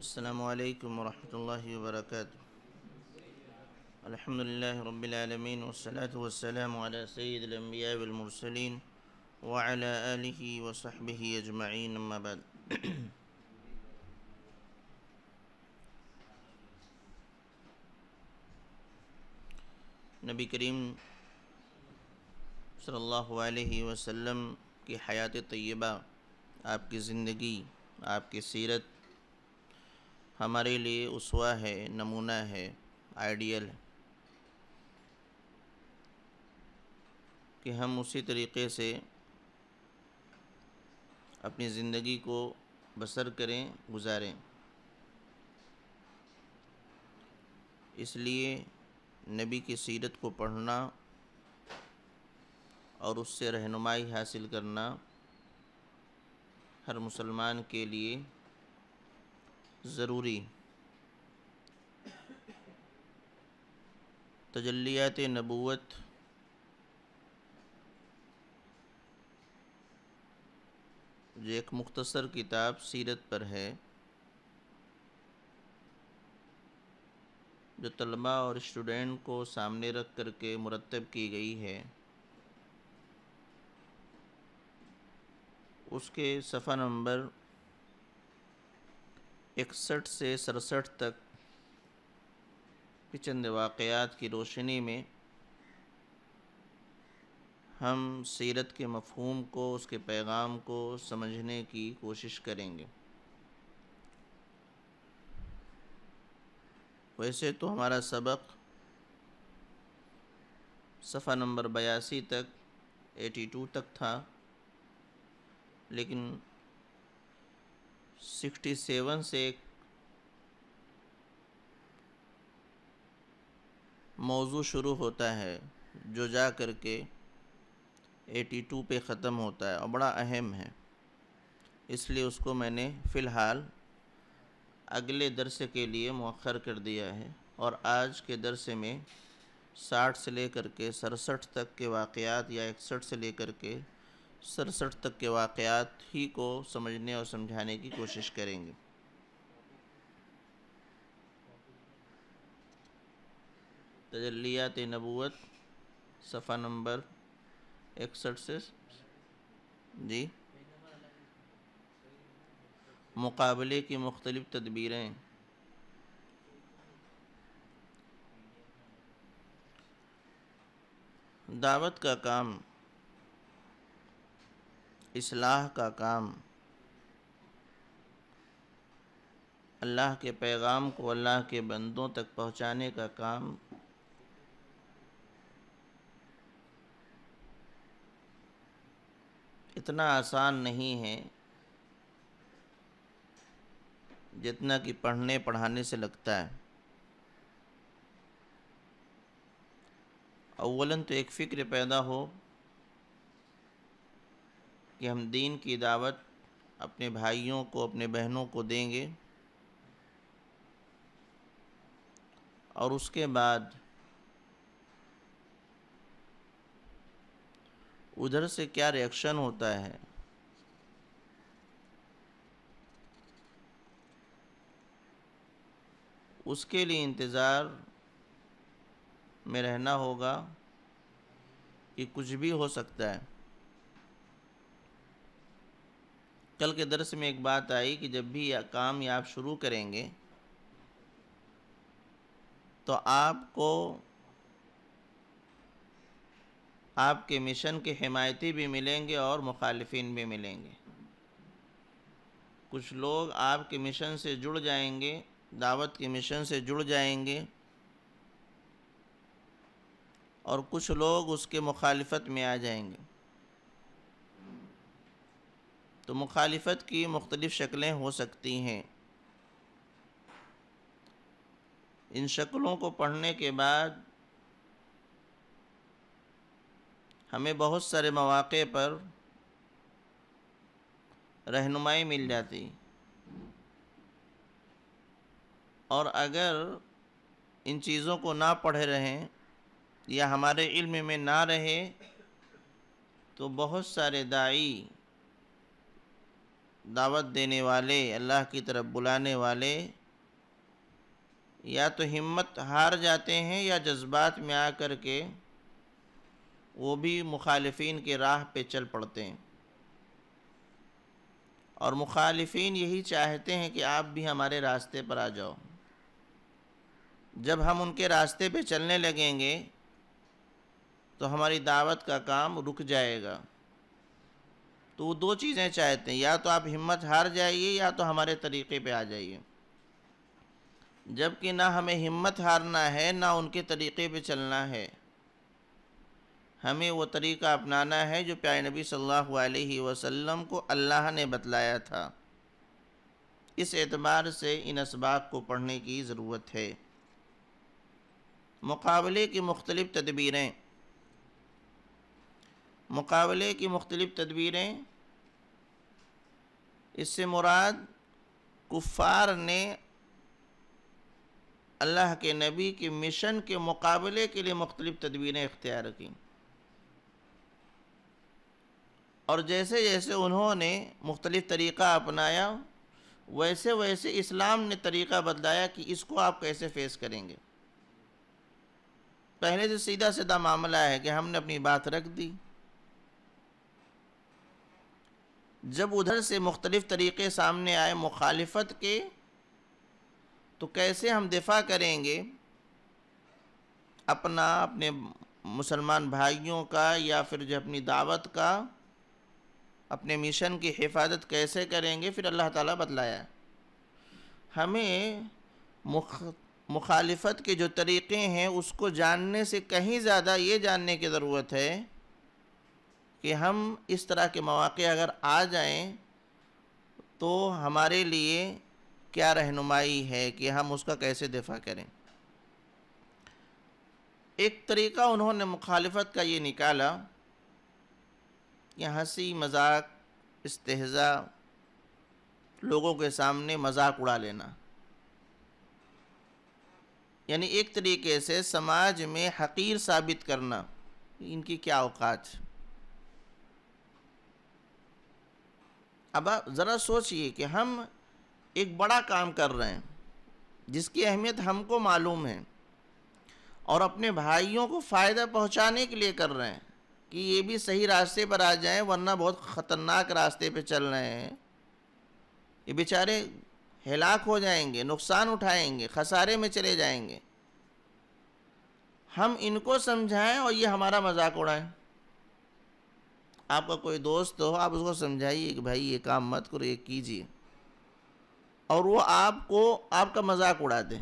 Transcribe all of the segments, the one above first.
السلام عليكم ورحمة الله وبركاته الحمد لله رب العالمين والصلاة والسلام على سيد الأنبياء والمرسلين وعلى آله وصحبه أجمعين أما بعد نبی کریم صلی اللہ علیہ وسلم کی حیات طیبہ آپ کی زندگی آپ کی سیرت हमारे लिए उसवा है नमूना है आइडियल है कि हम उसी तरीके से अपनी ज़िंदगी को बसर करें गुजारें इसलिए नबी की सीरत को पढ़ना और उससे रहनुमाई हासिल करना हर मुसलमान के लिए ज़रूरी तजलियात नबूत जो एक मुख्तसर किताब सीरत पर है जो तलबा और स्टूडेंट को सामने रख कर के मुरतब की गई है उसके सफ़ा नंबर इकसठ से सड़सठ तक के चंद वाक़ात की रोशनी में हम सीरत के मफहम को उसके पैगाम को समझने की कोशिश करेंगे वैसे तो हमारा सबक सफ़ा नंबर बयासी तक एटी टू तक था लेकिन सिक्सटी सेवन से मौजू शुरू होता है जो जा कर के एटी टू पे ख़त्म होता है और बड़ा अहम है इसलिए उसको मैंने फ़िलहाल अगले दरस के लिए मौखर कर दिया है और आज के दरस में साठ से लेकर के सड़सठ तक के वाक़ात या इकसठ से लेकर के सड़सठ तक के वाक़ात ही को समझने और समझाने की कोशिश करेंगे तजलियात नबूत सफ़ा नंबर इकसठ से जी मुकाबले की मुख्तलिफ़ तदबीरें दावत का काम इसलाह का काम अल्लाह के पैगाम को अल्लाह के बंदों तक पहुंचाने का काम इतना आसान नहीं है जितना कि पढ़ने पढ़ाने से लगता है अवलन तो एक फ़िक्र पैदा हो कि हम दीन की दावत अपने भाइयों को अपने बहनों को देंगे और उसके बाद उधर से क्या रिएक्शन होता है उसके लिए इंतज़ार में रहना होगा कि कुछ भी हो सकता है कल के दरस में एक बात आई कि जब भी काम आप शुरू करेंगे तो आपको आपके मिशन के हमायती भी मिलेंगे और मुखालफन भी मिलेंगे कुछ लोग आपके मिशन से जुड़ जाएंगे दावत के मिशन से जुड़ जाएंगे और कुछ लोग उसके मुखालफत में आ जाएंगे तो मुखालफत की मुख्तलिफ़ शक्लें हो सकती हैं इन शक्लों को पढ़ने के बाद हमें बहुत सारे मौाक़े पर रहनुमाई मिल जाती और अगर इन चीज़ों को ना पढ़े रहें या हमारे इल्म में ना रहे तो बहुत सारे दाई दावत देने वाले अल्लाह की तरफ बुलाने वाले या तो हिम्मत हार जाते हैं या जज्बात में आकर के वो भी मुखालफन के राह पे चल पड़ते हैं और मुखालफन यही चाहते हैं कि आप भी हमारे रास्ते पर आ जाओ जब हम उनके रास्ते पे चलने लगेंगे तो हमारी दावत का काम रुक जाएगा तो वो दो चीज़ें चाहते हैं या तो आप हिम्मत हार जाइए या तो हमारे तरीक़े पे आ जाइए जबकि ना हमें हिम्मत हारना है ना उनके तरीक़े पे चलना है हमें वो तरीक़ा अपनाना है जो प्यारे नबी सल्लल्लाहु अलैहि वसल्लम को अल्लाह ने बतलाया था इस एतबार से इन इसबाक को पढ़ने की ज़रूरत है मुकाबले की मुख्तलिफ़ तदबीरें मुकाबले की मुख्तलिफ़ तदबीरें इससे मुराद कुफार ने अल्लाह के नबी के मिशन के मुकाबले के लिए मुख्तलिफ तदबीरें इख्तियार की और जैसे जैसे उन्होंने मुख्तलिफ तरीक़ा अपनाया वैसे वैसे इस्लाम ने तरीक़ा बदलाया कि इसको आप कैसे फेस करेंगे पहले से तो सीधा सीधा मामला है कि हमने अपनी बात रख दी जब उधर से मुख्तलिफ़ तरीक़े सामने आए मुखालफत के तो कैसे हम दिफा करेंगे अपना अपने मुसलमान भाइयों का या फिर जो अपनी दावत का अपने मिशन की हिफाजत कैसे करेंगे फिर अल्लाह ताला बतलाया हमें मुख मुखालफत के जो तरीक़े हैं उसको जानने से कहीं ज़्यादा ये जानने की ज़रूरत है कि हम इस तरह के मौाक़े अगर आ जाएं तो हमारे लिए क्या रहनुमाई है कि हम उसका कैसे दिफा करें एक तरीका उन्होंने मुखालफत का ये निकाला कि हंसी मजाक इसतजा लोगों के सामने मजाक उड़ा लेना यानी एक तरीके से समाज में हकीर साबित करना इनकी क्या अवकात अब आप ज़रा सोचिए कि हम एक बड़ा काम कर रहे हैं जिसकी अहमियत हमको मालूम है और अपने भाइयों को फ़ायदा पहुंचाने के लिए कर रहे हैं कि ये भी सही रास्ते पर आ जाएं वरना बहुत ख़तरनाक रास्ते पे चल रहे हैं ये बेचारे हलाक हो जाएंगे नुकसान उठाएंगे खसारे में चले जाएंगे हम इनको समझाएं और ये हमारा मजाक उड़ाएं आपका कोई दोस्त हो आप उसको समझाइए कि भाई ये काम मत करो ये कीजिए और वो आपको आपका मजाक उड़ा दे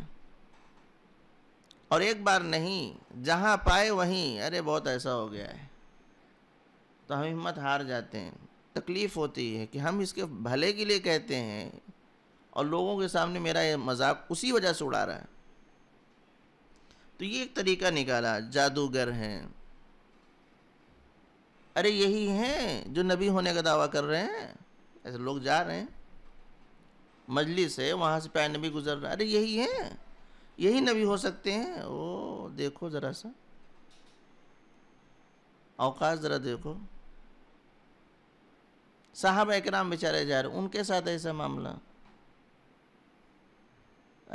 और एक बार नहीं जहाँ पाए वहीं अरे बहुत ऐसा हो गया है तो हम हिम्मत हार जाते हैं तकलीफ़ होती है कि हम इसके भले के लिए कहते हैं और लोगों के सामने मेरा ये मजाक उसी वजह से उड़ा रहा है तो ये एक तरीका निकाला जादूगर हैं अरे यही हैं जो नबी होने का दावा कर रहे हैं ऐसे लोग जा रहे हैं मजलिस है वहाँ से पैन नबी गुजर रहा अरे यही हैं यही नबी हो सकते हैं ओ देखो ज़रा सा अवकाश ज़रा देखो साहब एकराम बेचारे जा रहे उनके साथ ऐसा मामला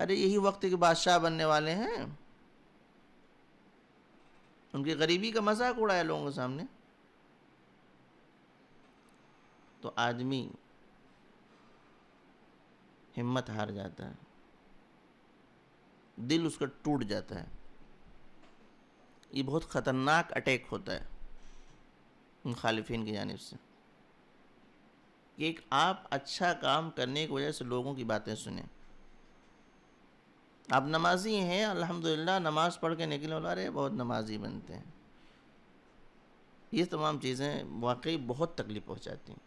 अरे यही वक्त के बादशाह बनने वाले हैं उनकी गरीबी का मजाक उड़ाया लोगों के सामने तो आदमी हिम्मत हार जाता है दिल उसका टूट जाता है ये बहुत ख़तरनाक अटैक होता है मुखालफन की जानब से कि एक आप अच्छा काम करने की वजह से लोगों की बातें सुने आप नमाजी हैं अल्हम्दुलिल्लाह नमाज़ पढ़ के निकले वाला रहे बहुत नमाजी बनते हैं ये तमाम चीज़ें वाकई बहुत तकलीफ़ पहुँचाती हैं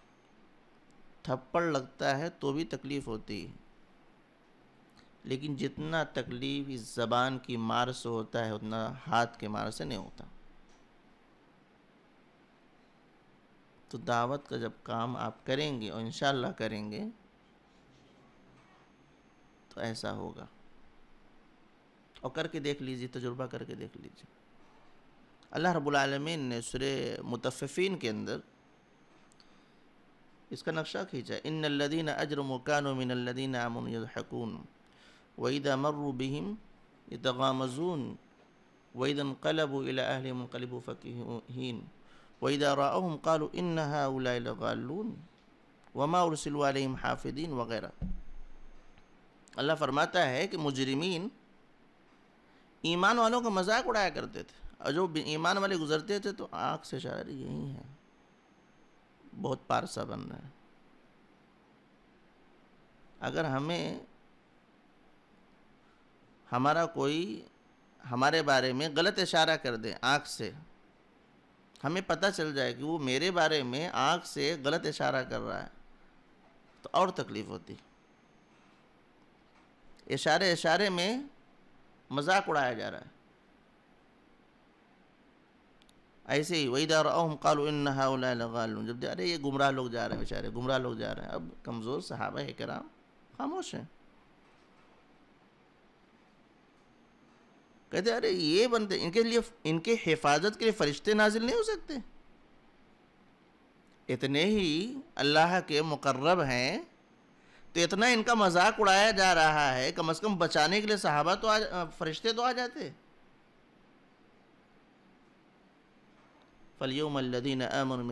थप्पड़ लगता है तो भी तकलीफ़ होती है लेकिन जितना तकलीफ़ इस ज़बान की मार से होता है उतना हाथ के मार से नहीं होता तो दावत का जब काम आप करेंगे और इन करेंगे तो ऐसा होगा और करके देख लीजिए तजुर्बा करके देख लीजिए अल्लाह रब्लम ने सुर मुतफ़िन के अंदर اس کا نقشہ کھینچا ان الدین اجرم کان و من الدین امن الحکون وید مروبیم اتغامزون وید قلب و الا اہل قلب و فقین وید راحم قال انہا الغالون وما ارسل علیہم حافدین وغیرہ اللہ فرماتا ہے کہ مجرمین ایمان والوں کا مذاق اڑایا کرتے تھے اور جو ایمان والے گزرتے تھے تو آنکھ سے اشارہ یہی ہے बहुत पारसा बन रहा है अगर हमें हमारा कोई हमारे बारे में गलत इशारा कर दे आँख से हमें पता चल जाए कि वो मेरे बारे में आँख से गलत इशारा कर रहा है तो और तकलीफ़ होती इशारे इशारे में मजाक उड़ाया जा रहा है ऐसे ही वही दार ओम इन जब जा अरे ये गुमराह लोग जा रहे हैं बेचारे गुमराह लोग जा रहे हैं अब कमज़ोर सहाबा कराम खामोश हैं कहते अरे ये बनते इनके लिए इनके हिफाजत के लिए फ़रिश्ते नाजिल नहीं हो सकते इतने ही अल्लाह के मुकर्रब हैं तो इतना इनका मजाक उड़ाया जा रहा है कम अज़ कम बचाने के लिए सहाबा तो आ फरिश्ते तो आ जाते फ़लयमल्लिन अमन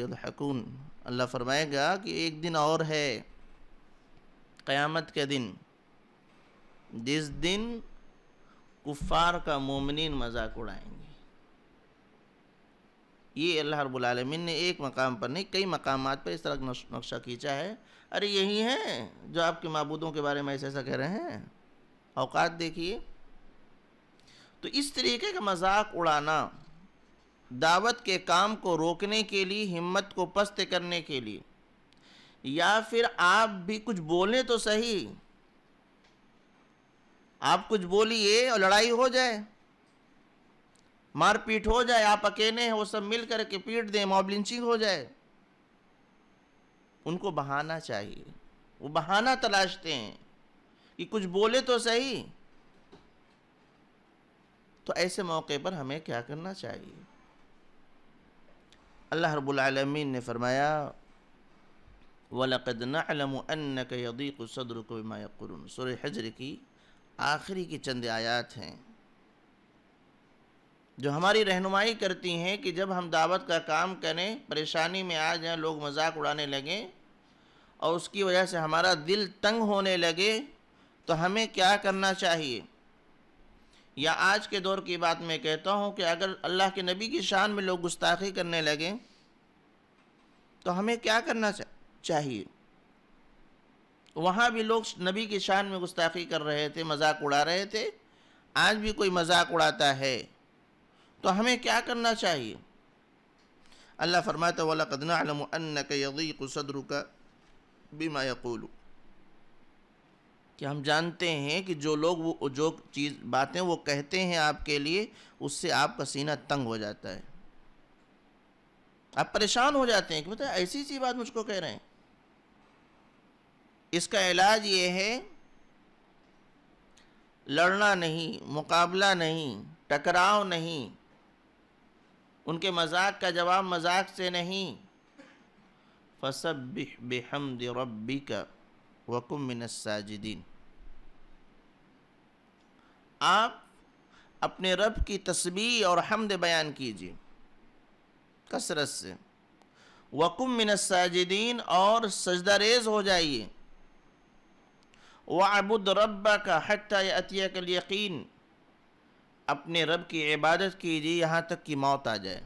यदून अल्लाह फरमाएगा कि एक दिन और है क़यामत के दिन जिस दिन कुफ़ार का मोमिन मजाक उड़ाएंगे ये अल्लाह रबालमीन ने एक मकाम पर नहीं कई मकाम पर इस तरह नक्शा खींचा है अरे यही है जो आपके मबूदों के बारे में ऐसा ऐसा कह रहे हैं औकात देखिए तो इस तरीके का मजाक उड़ाना दावत के काम को रोकने के लिए हिम्मत को पस्त करने के लिए या फिर आप भी कुछ बोलें तो सही आप कुछ बोलिए और लड़ाई हो जाए मारपीट हो जाए आप अकेले हैं वो सब मिल करके पीट दें मॉबलिंचिंग हो जाए उनको बहाना चाहिए वो बहाना तलाशते हैं कि कुछ बोले तो सही तो ऐसे मौके पर हमें क्या करना चाहिए अल्लाह रबालमीन ने फरमाया वलकदनालमक सदर को मायकुरुन सुर हजर की आखिरी की चंद आयात हैं जो हमारी रहनुमाई करती हैं कि जब हम दावत का काम करें परेशानी में आ जाएं लोग मजाक उड़ाने लगें और उसकी वजह से हमारा दिल तंग होने लगे तो हमें क्या करना चाहिए या आज के दौर की बात मैं कहता हूँ कि अगर अल्लाह के नबी की शान में लोग गुस्ताखी करने लगें तो हमें क्या करना चाहिए वहाँ भी लोग नबी की शान में गुस्ताखी कर रहे थे मजाक उड़ा रहे थे आज भी कोई मजाक उड़ाता है तो हमें क्या करना चाहिए अल्लाह फरमाता वाला कदना अलम अन्न का यदी कुसदरु का बीमा यकूलू कि हम जानते हैं कि जो लोग वो जो चीज़ बातें वो कहते हैं आपके लिए उससे आपका सीना तंग हो जाता है आप परेशान हो जाते हैं कि बताए मतलब ऐसी सी बात मुझको कह रहे हैं इसका इलाज ये है लड़ना नहीं मुकाबला नहीं टकराव नहीं उनके मजाक का जवाब मजाक से नहीं फसब बेहमद रबी का वकुम मिनसाजिदीन आप अपने रब की तस्बी और हमद बयान कीजिए कसरत से वकुम मिनसाजिदीन और सजदारेज हो जाइए वाबुद रब का हट्टा अतिया कल यकीन अपने रब की इबादत कीजिए यहाँ तक कि मौत आ जाए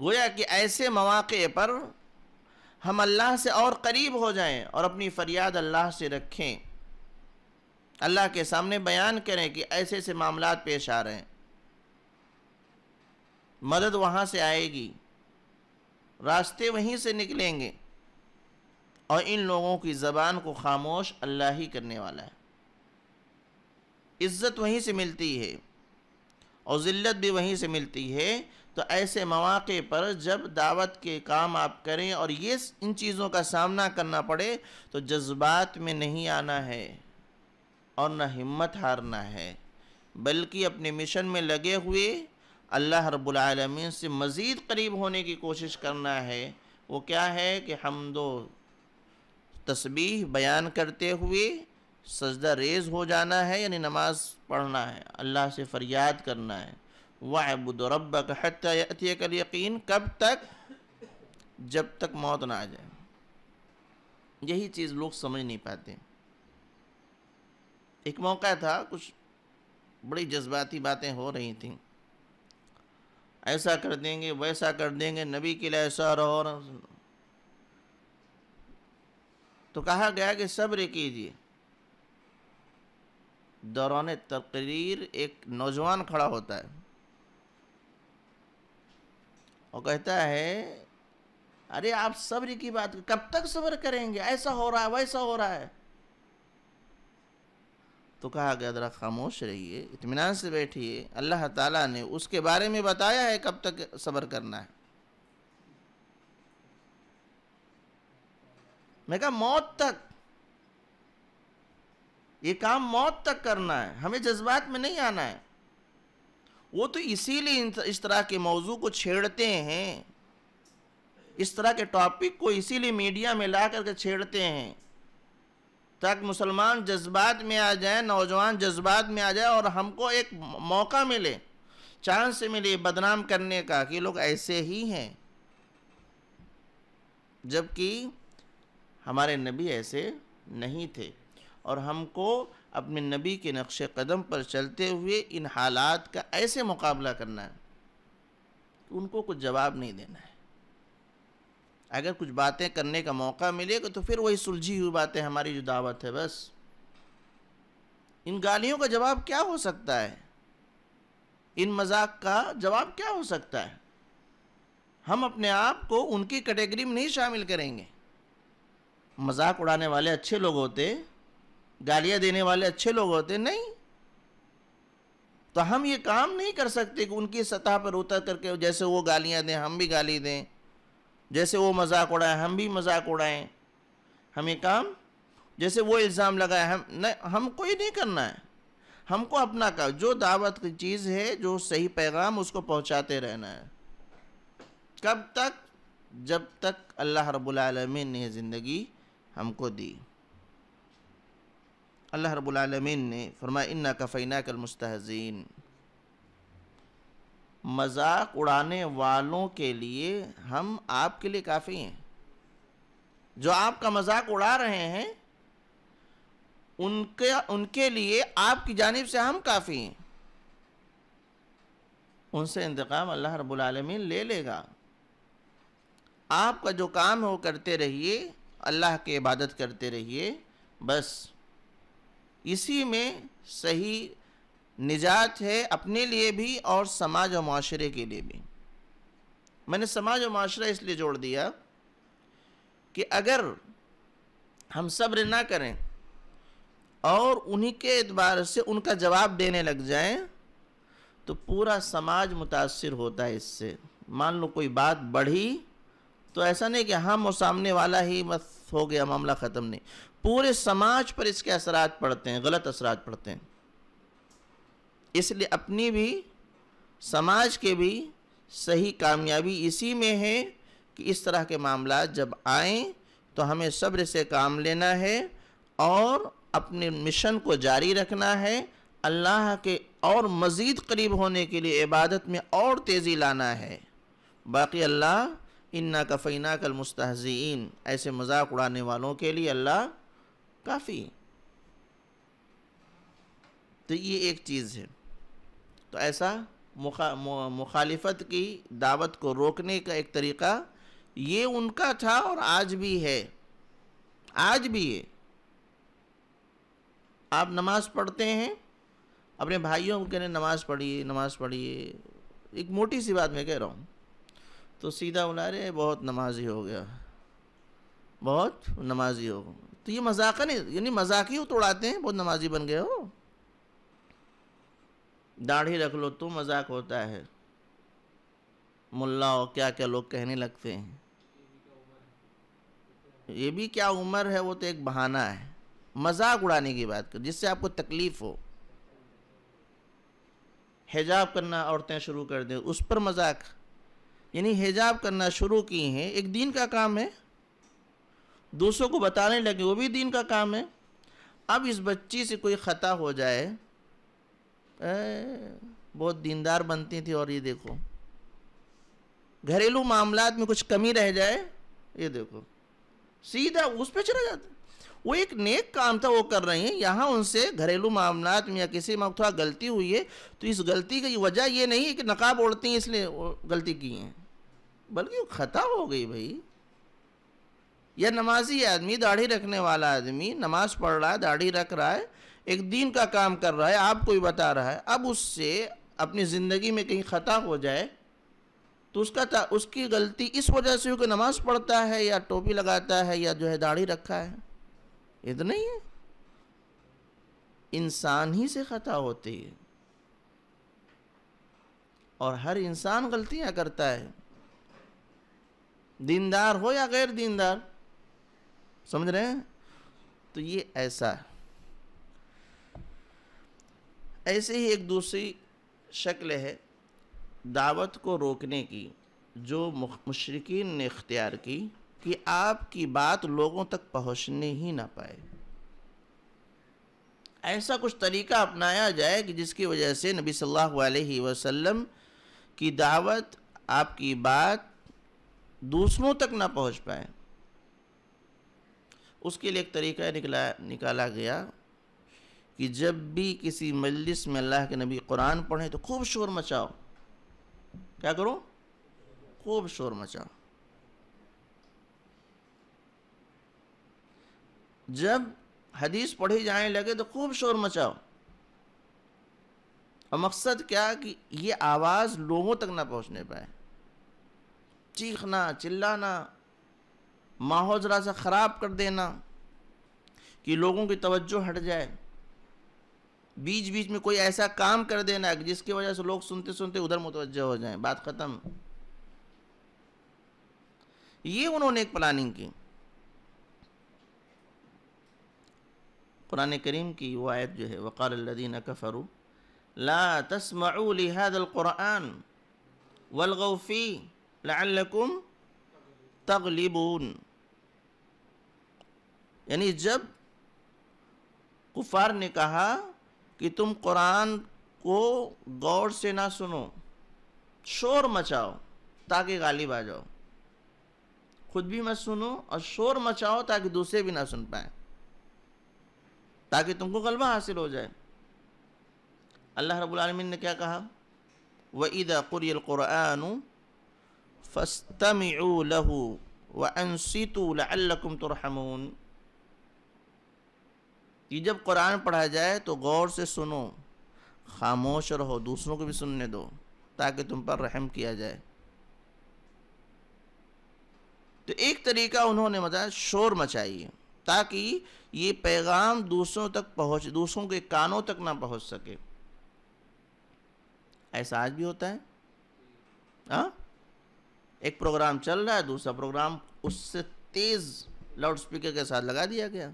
गोया कि ऐसे मौाक़े पर हम अल्लाह से और करीब हो जाएं और अपनी फरियाद अल्लाह से रखें अल्लाह के सामने बयान करें कि ऐसे ऐसे मामला पेश आ रहे हैं मदद वहाँ से आएगी रास्ते वहीं से निकलेंगे और इन लोगों की ज़बान को खामोश अल्लाह ही करने वाला है इज़्ज़त वहीं से मिलती है और ज़िल्लत भी वहीं से मिलती है तो ऐसे मौाक़े पर जब दावत के काम आप करें और ये इन चीज़ों का सामना करना पड़े तो जज्बात में नहीं आना है और न हिम्मत हारना है बल्कि अपने मिशन में लगे हुए अल्लाह रब्लमीन से मज़ीद करीब होने की कोशिश करना है वो क्या है कि हम दो तस्बीह बयान करते हुए सजदा रेज़ हो जाना है यानी नमाज़ पढ़ना है अल्लाह से फ़रियाद करना है वाहबुद रब्बक हत्या कल यकीन कब तक जब तक मौत ना आ जाए यही चीज़ लोग समझ नहीं पाते एक मौका था कुछ बड़ी जज्बाती बातें हो रही थी ऐसा कर देंगे वैसा कर देंगे नबी के लिए ऐसा रहो तो कहा गया कि सब्र कीजिए दौरान तकरीर एक नौजवान खड़ा होता है और कहता है अरे आप सब्र की बात कब तक सब्र करेंगे ऐसा हो रहा है वैसा हो रहा है तो कहा गया ज़रा खामोश रहिए इतमान से बैठिए अल्लाह ताला ने उसके बारे में बताया है कब तक सब्र करना है मैं कहा मौत तक ये काम मौत तक करना है हमें जज्बात में नहीं आना है वो तो इसीलिए इस तरह के मौजू को छेड़ते हैं इस तरह के टॉपिक को इसीलिए मीडिया में ला करके छेड़ते हैं ताकि मुसलमान जज्बात में आ जाए नौजवान जज्बात में आ जाए और हमको एक मौका मिले चांस मिले बदनाम करने का कि लोग ऐसे ही हैं जबकि हमारे नबी ऐसे नहीं थे और हमको अपने नबी के नक्श कदम पर चलते हुए इन हालात का ऐसे मुकाबला करना है कि उनको कुछ जवाब नहीं देना है अगर कुछ बातें करने का मौका मिलेगा तो फिर वही सुलझी हुई बातें हमारी जो दावत है बस इन गालियों का जवाब क्या हो सकता है इन मजाक का जवाब क्या हो सकता है हम अपने आप को उनकी कैटेगरी में नहीं शामिल करेंगे मजाक उड़ाने वाले अच्छे लोग होते गालियां देने वाले अच्छे लोग होते नहीं तो हम ये काम नहीं कर सकते कि उनकी सतह पर उतर करके जैसे वो गालियां दें हम भी गाली दें जैसे वो मजाक उड़ाएं हम भी मजाक उड़ाएं हम ये काम जैसे वो इल्ज़ाम लगाए हम नहीं हमको ये नहीं करना है हमको अपना का जो दावत की चीज़ है जो सही पैगाम उसको पहुंचाते रहना है कब तक जब तक अल्लाह रब्बुल ने ज़िंदगी हमको दी अल्लाह रबालमीन ने फरमाया इन्ना फैना कल मुस्तहजीन मजाक उड़ाने वालों के लिए हम आपके लिए काफ़ी हैं जो आपका मजाक उड़ा रहे हैं उनके उनके लिए आपकी जानब से हम काफ़ी हैं उनसे इंतकाम अल्लाह रबालमीन ले लेगा आपका जो काम है वो करते रहिए अल्लाह की इबादत करते रहिए बस इसी में सही निजात है अपने लिए भी और समाज और माशरे के लिए भी मैंने समाज और माशरा इसलिए जोड़ दिया कि अगर हम सब्र ना करें और उन्हीं के एतबार से उनका जवाब देने लग जाएं तो पूरा समाज मुतासर होता है इससे मान लो कोई बात बढ़ी तो ऐसा नहीं कि हम और सामने वाला ही बस हो गया मामला ख़त्म नहीं पूरे समाज पर इसके असरात पड़ते हैं गलत असरात पड़ते हैं इसलिए अपनी भी समाज के भी सही कामयाबी इसी में है कि इस तरह के मामला जब आए तो हमें सब्र से काम लेना है और अपने मिशन को जारी रखना है अल्लाह के और मज़ीद करीब होने के लिए इबादत में और तेज़ी लाना है बाकी अल्लाह इन्ना कफ़ीना कल मुस्तहजीन ऐसे मजाक उड़ाने वालों के लिए अल्लाह काफ़ी तो ये एक चीज़ है तो ऐसा मुखा, मुखालिफत की दावत को रोकने का एक तरीका ये उनका था और आज भी है आज भी है आप नमाज़ पढ़ते हैं अपने भाइयों को कहने नमाज़ पढ़िए नमाज़ पढ़िए एक मोटी सी बात मैं कह रहा हूँ तो सीधा उलारे बहुत नमाजी हो गया बहुत नमाजी हो तो ये मजाक नहीं यानी मजाक ही उतोड़ाते हैं बहुत नमाजी बन गए हो दाढ़ी रख लो तो मजाक होता है मुल्ला और क्या क्या लोग कहने लगते हैं ये भी क्या उम्र है वो तो एक बहाना है मजाक उड़ाने की बात कर जिससे आपको तकलीफ़ हो हिजाब करना औरतें शुरू कर दें उस पर मजाक यानी हिजाब करना शुरू की हैं एक दिन का काम है दूसरों को बताने लगे वो भी दीन का काम है अब इस बच्ची से कोई ख़ता हो जाए ए, बहुत दीनदार बनती थी और ये देखो घरेलू मामला में कुछ कमी रह जाए ये देखो सीधा उस पर चला जाता वो एक नेक काम था वो कर रही हैं यहाँ उनसे घरेलू मामला में या किसी में थोड़ा गलती हुई है तो इस गलती की वजह ये नहीं है कि नकाब ओढ़ती हैं इसलिए गलती की हैं बल्कि वो ख़ता हो गई भाई या नमाजी आदमी दाढ़ी रखने वाला आदमी नमाज पढ़ रहा है दाढ़ी रख रहा है एक दीन का काम कर रहा है आपको कोई बता रहा है अब उससे अपनी ज़िंदगी में कहीं ख़ता हो जाए तो उसका उसकी गलती इस वजह से क्योंकि नमाज़ पढ़ता है या टोपी लगाता है या जो है दाढ़ी रखा है इतना तो नहीं है इंसान ही से ख़ता होती है और हर इंसान गलतियां करता है दीनदार हो या गैर दीनदार समझ रहे हैं तो ये ऐसा है ऐसे ही एक दूसरी शक्ल है दावत को रोकने की जो मुशरकिन ने इख्तियार की कि आपकी बात लोगों तक पहुंचने ही ना पाए ऐसा कुछ तरीका अपनाया जाए कि जिसकी वजह से नबी सल्लल्लाहु अलैहि वसल्लम की दावत आपकी बात दूसरों तक ना पहुंच पाए उसके लिए एक तरीका निकला निकाला गया कि जब भी किसी मजलिस में अल्लाह के नबी कुरान पढ़े तो खूब शोर मचाओ क्या करो खूब शोर मचाओ जब हदीस पढ़ी जाने लगे तो खूब शोर मचाओ और मकसद क्या कि ये आवाज़ लोगों तक ना पहुंचने पाए चीखना चिल्लाना माहौल ज़रा सा ख़राब कर देना कि लोगों की तवज्जो हट जाए बीच बीच में कोई ऐसा काम कर देना जिसकी वजह से लोग सुनते सुनते उधर मुतवजह हो जाएं बात ख़त्म ये उन्होंने एक प्लानिंग की कुरान करीम की वो आयत जो है लदीन कफ़रू ला तस्मादुल्क़ुरान वलगौफ़ी लकुम तगलिबून यानी जब कुफार ने कहा कि तुम कुरान को गौर से ना सुनो शोर मचाओ ताकि गालिब आ जाओ खुद भी मत सुनो और शोर मचाओ ताकि दूसरे भी ना सुन पाए ताकि तुमको गलबा हासिल हो जाए अल्लाह रबालमीन ने क्या कहा व ईदा कुरान फस्तम लहू व अनसितु लकुम तुरहमून कि जब कुरान पढ़ा जाए तो गौर से सुनो खामोश रहो दूसरों को भी सुनने दो ताकि तुम पर रहम किया जाए तो एक तरीका उन्होंने मजा शोर मचाई ताकि ये पैगाम दूसरों तक पहुँच दूसरों के कानों तक ना पहुँच सके ऐसा आज भी होता है आ? हाँ? एक प्रोग्राम चल रहा है दूसरा प्रोग्राम उससे तेज़ लाउड स्पीकर के साथ लगा दिया गया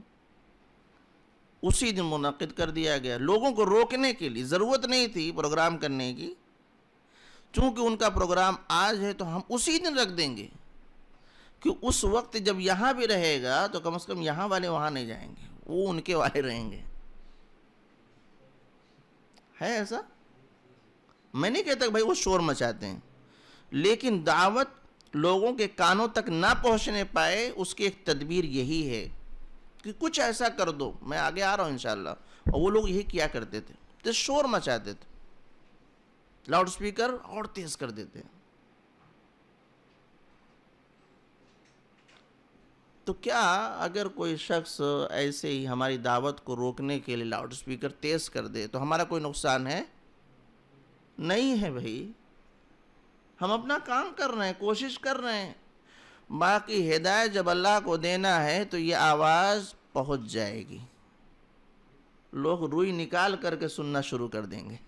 उसी दिन मुनद कर दिया गया लोगों को रोकने के लिए ज़रूरत नहीं थी प्रोग्राम करने की चूँकि उनका प्रोग्राम आज है तो हम उसी दिन रख देंगे कि उस वक्त जब यहाँ भी रहेगा तो कम से कम यहाँ वाले वहाँ नहीं जाएंगे वो उनके वाले रहेंगे है ऐसा मैं नहीं कहता भाई वो शोर मचाते हैं लेकिन दावत लोगों के कानों तक ना पहुँचने पाए उसकी एक तदबीर यही है कि कुछ ऐसा कर दो मैं आगे आ रहा हूँ इनशाला और वो लोग यही किया करते थे तो शोर मचाते थे लाउड स्पीकर और तेज़ कर देते हैं तो क्या अगर कोई शख्स ऐसे ही हमारी दावत को रोकने के लिए लाउड स्पीकर तेज़ कर दे तो हमारा कोई नुकसान है नहीं है भाई हम अपना काम कर रहे हैं कोशिश कर रहे हैं माँ की हिदायत जब अल्लाह को देना है तो ये आवाज़ पहुँच जाएगी लोग रुई निकाल करके सुनना शुरू कर देंगे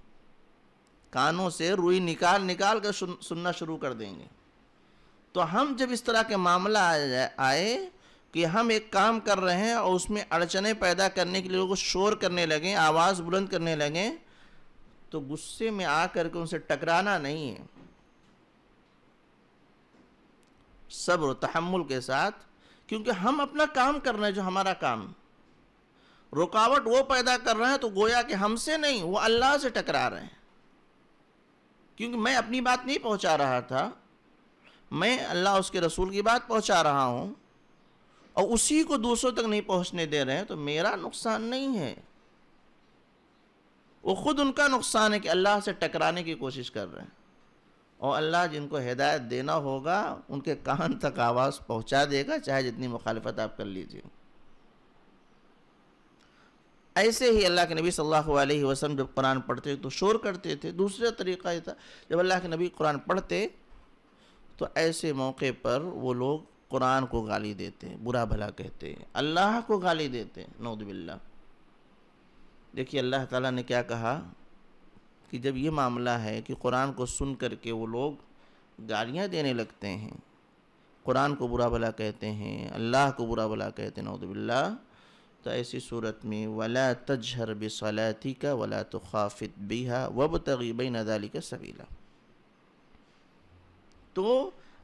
कानों से रुई निकाल निकाल कर सुनना शुरू कर देंगे तो हम जब इस तरह के मामला आए कि हम एक काम कर रहे हैं और उसमें अड़चने पैदा करने के लिए लोगों को शोर करने लगें आवाज़ बुलंद करने लगें तो गुस्से में आ के उनसे टकराना नहीं है सब्र तहमुल के साथ क्योंकि हम अपना काम कर रहे हैं जो हमारा काम रुकावट वो पैदा कर रहे हैं तो गोया कि हमसे नहीं वो अल्लाह से टकरा रहे हैं क्योंकि मैं अपनी बात नहीं पहुंचा रहा था मैं अल्लाह उसके रसूल की बात पहुंचा रहा हूं और उसी को दूसरों तक नहीं पहुंचने दे रहे हैं तो मेरा नुकसान नहीं है वो ख़ुद उनका नुकसान है कि अल्लाह से टकराने की कोशिश कर रहे हैं और अल्लाह जिनको हिदायत देना होगा उनके कान तक आवाज़ पहुंचा देगा चाहे जितनी मुखालफत आप कर लीजिए ऐसे ही अल्लाह के नबी सल्लल्लाहु अलैहि वसल्लम जब कुरान पढ़ते तो शोर करते थे दूसरा तरीका ये था जब अल्लाह के नबी कुरान पढ़ते तो ऐसे मौके पर वो लोग कुरान को गाली देते बुरा भला कहते हैं अल्लाह को गाली देते नौदबिल्ला देखिए अल्लाह ताला ने क्या कहा कि जब ये मामला है कि कुरान को सुन कर के वो लोग गालियाँ देने लगते हैं कुरान को बुरा भला कहते हैं अल्लाह को बुरा भला कहते हैं नौदबिल्ला तो ऐसी सूरत में वला तजहर बसलाती का वला तो खाफित बिहा वब तगीब नदाली का सबीला तो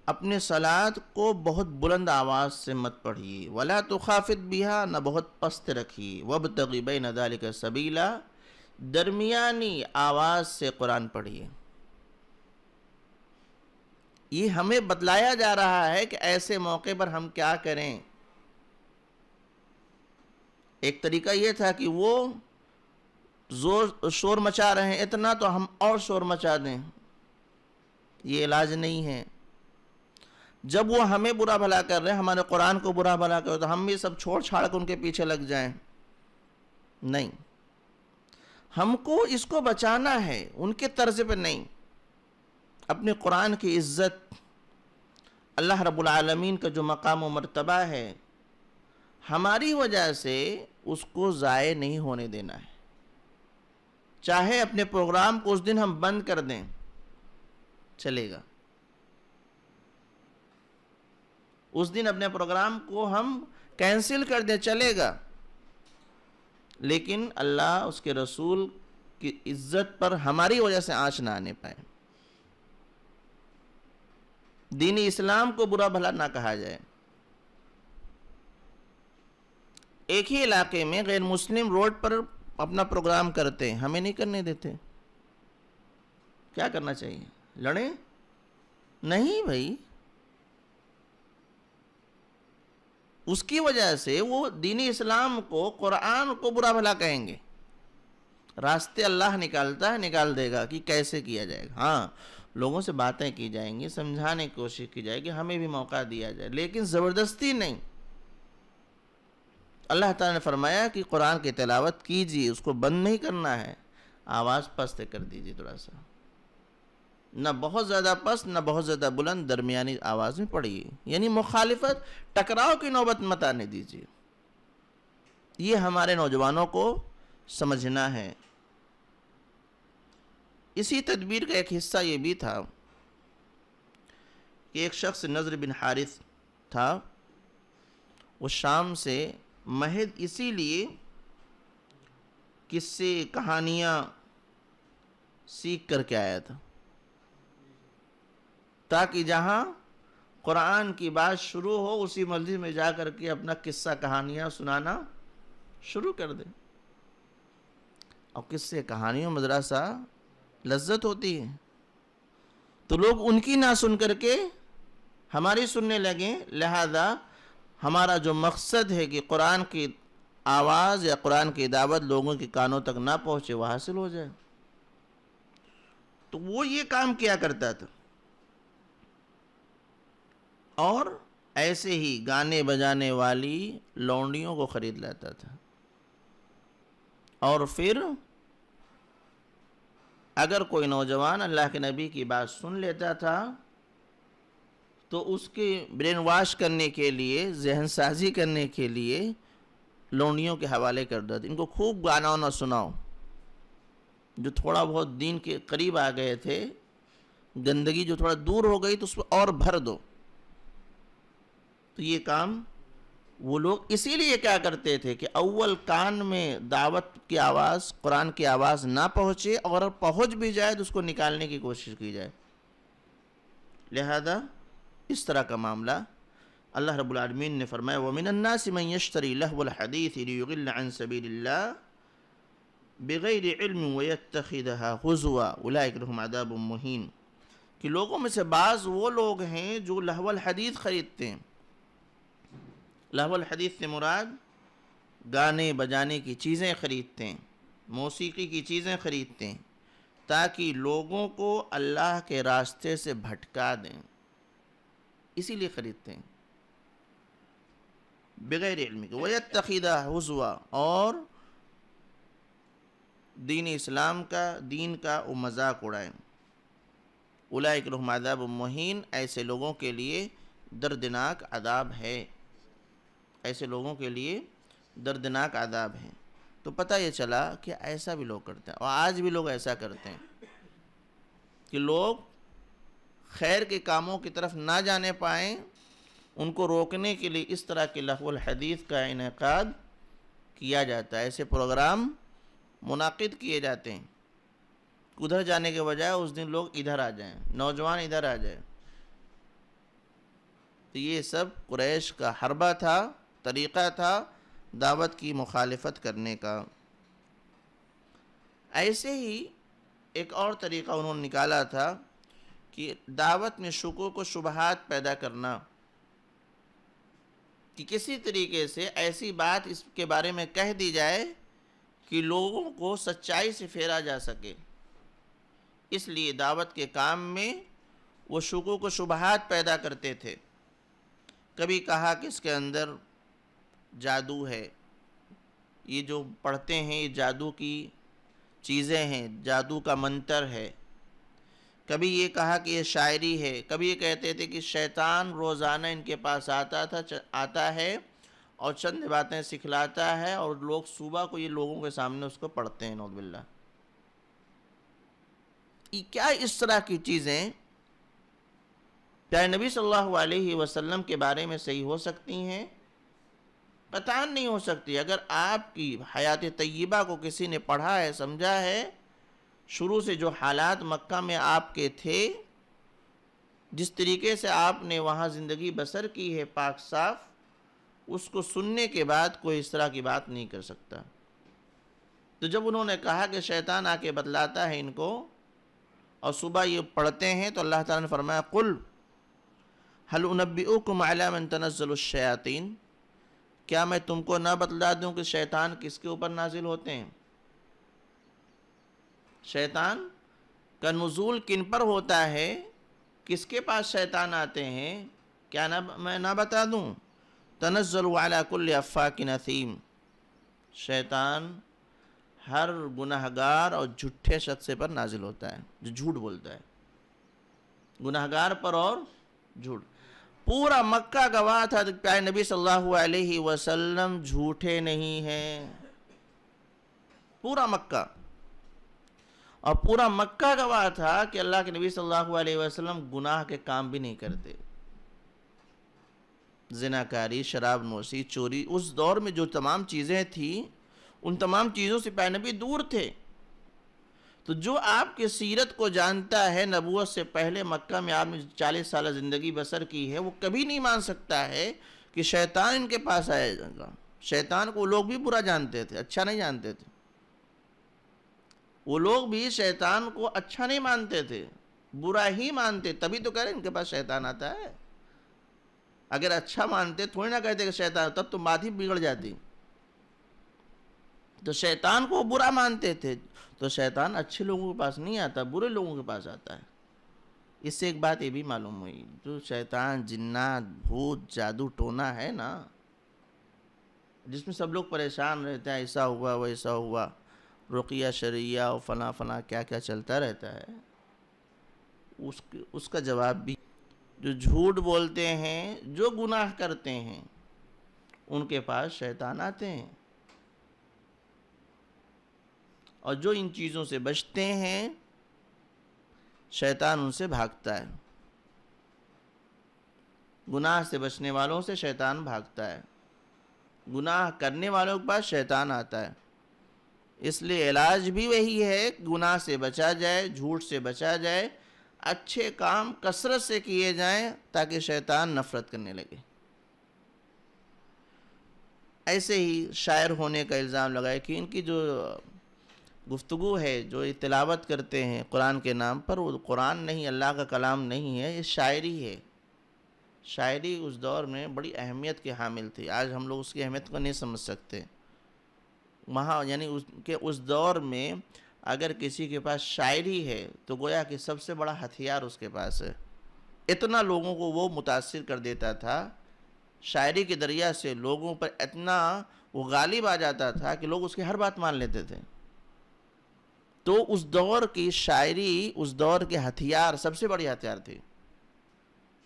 अपने सलाद को बहुत बुलंद आवाज़ से मत पढ़िए वला तो खाफित बिहा ना बहुत पस्त रखिए वब तगीब नदाली का सबीला दरमियानी आवाज़ से कुरान पढ़िए ये हमें बतलाया जा रहा है कि ऐसे मौके पर हम क्या करें एक तरीका ये था कि वो जोर शोर मचा रहे हैं इतना तो हम और शोर मचा दें ये इलाज नहीं है जब वो हमें बुरा भला कर रहे हैं हमारे कुरान को बुरा भला कर तो हम भी सब छोड़ छाड़ कर उनके पीछे लग जाएं नहीं हमको इसको बचाना है उनके तर्ज पर नहीं अपने कुरान की इज़्ज़त अल्लाह रबालमीन का जो मकाम व मरतबा है हमारी वजह से उसको ज़ाय नहीं होने देना है चाहे अपने प्रोग्राम को उस दिन हम बंद कर दें चलेगा उस दिन अपने प्रोग्राम को हम कैंसिल कर दें चलेगा लेकिन अल्लाह उसके रसूल की इज्जत पर हमारी वजह से आँच ना आने पाए दीन इस्लाम को बुरा भला ना कहा जाए एक ही इलाके में गैर मुस्लिम रोड पर अपना प्रोग्राम करते हैं हमें नहीं करने देते क्या करना चाहिए लड़ें नहीं भाई उसकी वजह से वो दीनी इस्लाम को कुरान को बुरा भला कहेंगे रास्ते अल्लाह निकालता है निकाल देगा कि कैसे किया जाएगा हाँ लोगों से बातें की जाएंगी समझाने की कोशिश की जाएगी हमें भी मौका दिया जाए लेकिन ज़बरदस्ती नहीं अल्लाह ताला ने फरमाया कि कुरान की तलावत कीजिए उसको बंद नहीं करना है आवाज़ पस्त कर दीजिए थोड़ा सा न बहुत ज़्यादा पस न बहुत ज़्यादा बुलंद दरमियानी आवाज़ में पड़ी यानी मुखालफत टकराव की नौबत मत आने दीजिए ये हमारे नौजवानों को समझना है इसी तदबीर का एक हिस्सा ये भी था कि एक शख्स नज़र बिन हारिस था वो शाम से महद इसीलिए किस्से कहानियाँ सीख करके आया था ताकि जहाँ कुरान की बात शुरू हो उसी मस्जिद में जा कर के अपना किस्सा कहानियाँ सुनाना शुरू कर दें और किस्से कहानियों मदरसा लज्जत होती है तो लोग उनकी ना सुन करके हमारी सुनने लगे लिहाजा हमारा जो मकसद है कि कुरान की आवाज़ या कुरान की दावत लोगों के कानों तक ना पहुँचे वह हासिल हो जाए तो वो ये काम किया करता था और ऐसे ही गाने बजाने वाली लौंडियों को ख़रीद लेता था और फिर अगर कोई नौजवान अल्लाह के नबी की बात सुन लेता था तो उसके ब्रेन वाश करने के लिए जहन साजी करने के लिए लौंडियों के हवाले कर देते इनको खूब गाना ना सुनाओ जो थोड़ा बहुत दीन के करीब आ गए थे गंदगी जो थोड़ा दूर हो गई तो उस पर और भर दो तो ये काम वो लोग इसीलिए क्या करते थे कि अव्वल कान में दावत की आवाज़ कुरान की आवाज़ ना पहुँचे और पहुँच भी जाए तो उसको निकालने की कोशिश की जाए लिहाजा इस तरह का मामला अल्लाह रबालमीन ने फरमाया वमिनन्ना सिमयशतरी लहबलहदीसन सबील्ला बग़ैर इल्म वतखदहा कि लोगों में से बाज़ वो लोग हैं जो लहवल हदीस ख़रीदते हैं लहवल हदीस से मुराद गाने बजाने की चीज़ें ख़रीदते हैं मौसीकी की चीज़ें ख़रीदते हैं ताकि लोगों को अल्लाह के रास्ते से भटका दें इसीलिए ख़रीदते हैं बग़ैर इलमी के वह तखीदा हजवा और दीन इस्लाम का दीन का वो मजाक उड़ाएँ उलाइक रहमादाब मुहीन ऐसे लोगों के लिए दर्दनाक अदाब है ऐसे लोगों के लिए दर्दनाक आदाब हैं तो पता ये चला कि ऐसा भी लोग करते हैं और आज भी लोग ऐसा करते हैं कि लोग खैर के कामों की तरफ ना जाने पाएँ उनको रोकने के लिए इस तरह के लहवल हदीस का इनका किया जाता है ऐसे प्रोग्राम मुनद किए जाते हैं उधर जाने के बजाय उस दिन लोग इधर आ जाएं नौजवान इधर आ जाए तो ये सब कुरैश का हरबा था तरीक़ा था दावत की मुखालफत करने का ऐसे ही एक और तरीक़ा उन्होंने निकाला था कि दावत में शुकों को शुबहत पैदा करना कि किसी तरीके से ऐसी बात इसके बारे में कह दी जाए कि लोगों को सच्चाई से फेरा जा सके इसलिए दावत के काम में वो शुकों को शुबहत पैदा करते थे कभी कहा कि इसके अंदर जादू है ये जो पढ़ते हैं ये जादू की चीज़ें हैं जादू का मंत्र है कभी ये कहा कि ये शायरी है कभी ये कहते थे कि शैतान रोज़ाना इनके पास आता था आता है और चंद बातें सिखलाता है और लोग सुबह को ये लोगों के सामने उसको पढ़ते हैं नौबिल्ला क्या इस तरह की चीज़ें क्या नबी सल्लल्लाहु अलैहि वसल्लम के बारे में सही हो सकती हैं पता नहीं हो सकती अगर आपकी हयात तय्यबा को किसी ने पढ़ा है समझा है शुरू से जो हालात मक्का में आपके थे जिस तरीके से आपने वहाँ ज़िंदगी बसर की है पाक साफ उसको सुनने के बाद कोई इस तरह की बात नहीं कर सकता तो जब उन्होंने कहा कि शैतान आके बतलाता है इनको और सुबह ये पढ़ते हैं तो अल्लाह ताला ने फरमाया कुल हल उनबी उकम आला तनज़लशयातीन क्या मैं तुमको ना बतला दूं कि शैतान किसके ऊपर नाजिल होते हैं शैतान का नज़ूल किन पर होता है किसके पास शैतान आते हैं क्या ना मैं ना बता दूं तनज़ल कुल अफ़ा की नसीम शैतान हर गुनाहगार और झूठे शख्स पर नाजिल होता है जो झूठ बोलता है गुनाहगार पर और झूठ पूरा मक्का गवाह था तो प्यारे नबी सल्लल्लाहु अलैहि वसल्लम झूठे नहीं हैं पूरा मक्का और पूरा मक्का गवाह था कि अल्लाह के नबी सल्लल्लाहु अलैहि वसल्लम गुनाह के काम भी नहीं करते जिनाकारी शराब नोशी चोरी उस दौर में जो तमाम चीज़ें थी उन तमाम चीज़ों से नबी दूर थे तो जो आपके सीरत को जानता है नबूत से पहले मक्का में आपने चालीस साल ज़िंदगी बसर की है वो कभी नहीं मान सकता है कि शैतान इनके पास आएगा शैतान को लोग भी बुरा जानते थे अच्छा नहीं जानते थे वो लोग भी शैतान को अच्छा नहीं मानते थे बुरा ही मानते तभी तो कह रहे इनके पास शैतान आता है अगर अच्छा मानते थोड़ी ना कहते कि शैतान तब तो बात ही बिगड़ जाती तो शैतान को बुरा मानते थे तो शैतान अच्छे लोगों के पास नहीं आता बुरे लोगों के पास आता है इससे एक बात ये भी मालूम हुई जो शैतान जिन्ना भूत जादू टोना है ना जिसमें सब लोग परेशान रहते हैं ऐसा हुआ वैसा हुआ रुकिया शरिया और फला फना क्या क्या चलता रहता है उस उसका जवाब भी जो झूठ बोलते हैं जो गुनाह करते हैं उनके पास शैतान आते हैं और जो इन चीज़ों से बचते हैं शैतान उनसे भागता है गुनाह से बचने वालों से शैतान भागता है गुनाह करने वालों के पास शैतान आता है इसलिए इलाज भी वही है गुनाह से बचा जाए झूठ से बचा जाए अच्छे काम कसरत से किए जाएं ताकि शैतान नफरत करने लगे ऐसे ही शायर होने का इल्ज़ाम लगाए कि इनकी जो गुफ्तु है जो ये तिलावत करते हैं कुरान के नाम पर वो कुरान नहीं अल्लाह का कलाम नहीं है ये शायरी है शायरी उस दौर में बड़ी अहमियत की हामिल थी आज हम लोग उसकी अहमियत को नहीं समझ सकते वहाँ यानी उसके उस दौर में अगर किसी के पास शायरी है तो गोया कि सबसे बड़ा हथियार उसके पास है इतना लोगों को वो मुतासर कर देता था शायरी के दरिया से लोगों पर इतना वो गालिब आ जाता था कि लोग उसकी हर बात मान लेते थे तो उस दौर की शायरी उस दौर के हथियार सबसे बड़े हथियार थे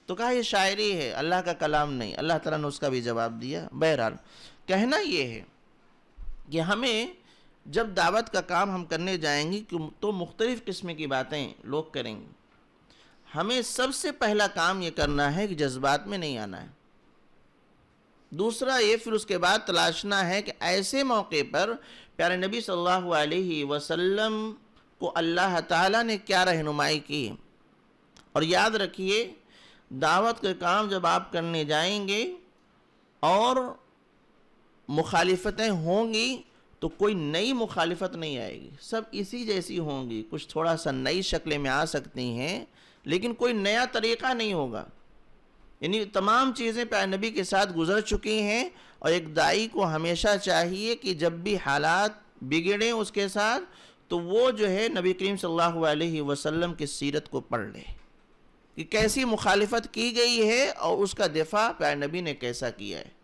तो कहा ये शायरी है अल्लाह का कलाम नहीं अल्लाह तला ने उसका भी जवाब दिया बहरहाल कहना ये है कि हमें जब दावत का काम हम करने जाएंगे तो मुख्तलिफ़ किस्म की बातें लोग करेंगे हमें सबसे पहला काम ये करना है कि जज्बात में नहीं आना है दूसरा ये फिर उसके बाद तलाशना है कि ऐसे मौके पर प्यारे नबी सल्लल्लाहु अलैहि वसल्लम को अल्लाह ताला ने क्या रहनुमाई की और याद रखिए दावत के काम जब आप करने जाएंगे और मुखालफतें होंगी तो कोई नई मुखालफत नहीं आएगी सब इसी जैसी होंगी कुछ थोड़ा सा नई शक्लें में आ सकती हैं लेकिन कोई नया तरीक़ा नहीं होगा यानी तमाम चीज़ें प्यार नबी के साथ गुजर चुकी हैं और एक दाई को हमेशा चाहिए कि जब भी हालात बिगड़ें उसके साथ तो वो जो है नबी करीम सल्लल्लाहु अलैहि वसल्लम की सीरत को पढ़ ले कि कैसी मुखालफत की गई है और उसका दिफा प्यार नबी ने कैसा किया है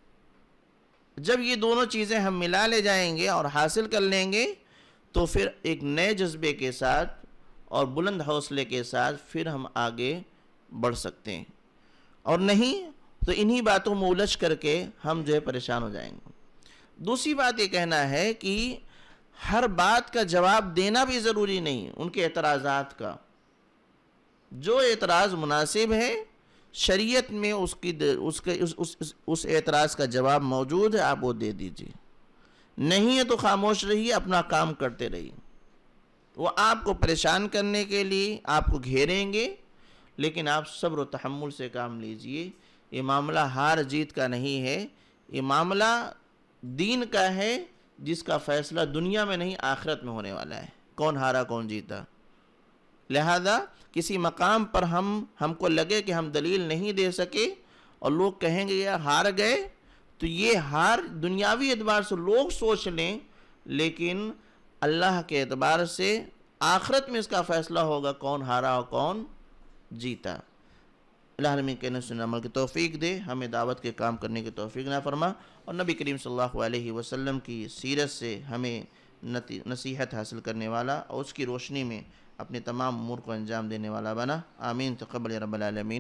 जब ये दोनों चीज़ें हम मिला ले जाएंगे और हासिल कर लेंगे तो फिर एक नए जज्बे के साथ और बुलंद हौसले के साथ फिर हम आगे बढ़ सकते हैं और नहीं तो इन्हीं बातों में उलझ करके हम जो है परेशान हो जाएंगे दूसरी बात ये कहना है कि हर बात का जवाब देना भी ज़रूरी नहीं उनके एतराज़ात का जो एतराज़ मुनासिब है शरीयत में उसकी उसके उस उस, उस, उस एतराज़ का जवाब मौजूद है आप वो दे दीजिए नहीं है तो खामोश रहिए अपना काम करते रहिए वो आपको परेशान करने के लिए आपको घेरेंगे लेकिन आप सब्र तहमुल से काम लीजिए ये मामला हार जीत का नहीं है ये मामला दीन का है जिसका फ़ैसला दुनिया में नहीं आखिरत में होने वाला है कौन हारा कौन जीता लिहाजा किसी मकाम पर हम हमको लगे कि हम दलील नहीं दे सके और लोग कहेंगे यार हार गए तो ये हार दुनियावी एतबार से लोग सोच लें लेकिन अल्लाह के एतबार से आखरत में इसका फ़ैसला होगा कौन हारा और कौन जीता अल्लामी के नमल की तोफ़ी दे हमें दावत के काम करने की तोफ़ी ना फरमा और नबी करीम सल्लल्लाहु वसम की सीरत से हमें नसीहत हासिल करने वाला और उसकी रोशनी में अपने तमाम उमूर को अंजाम देने वाला बना आमीन कबल रबालमीन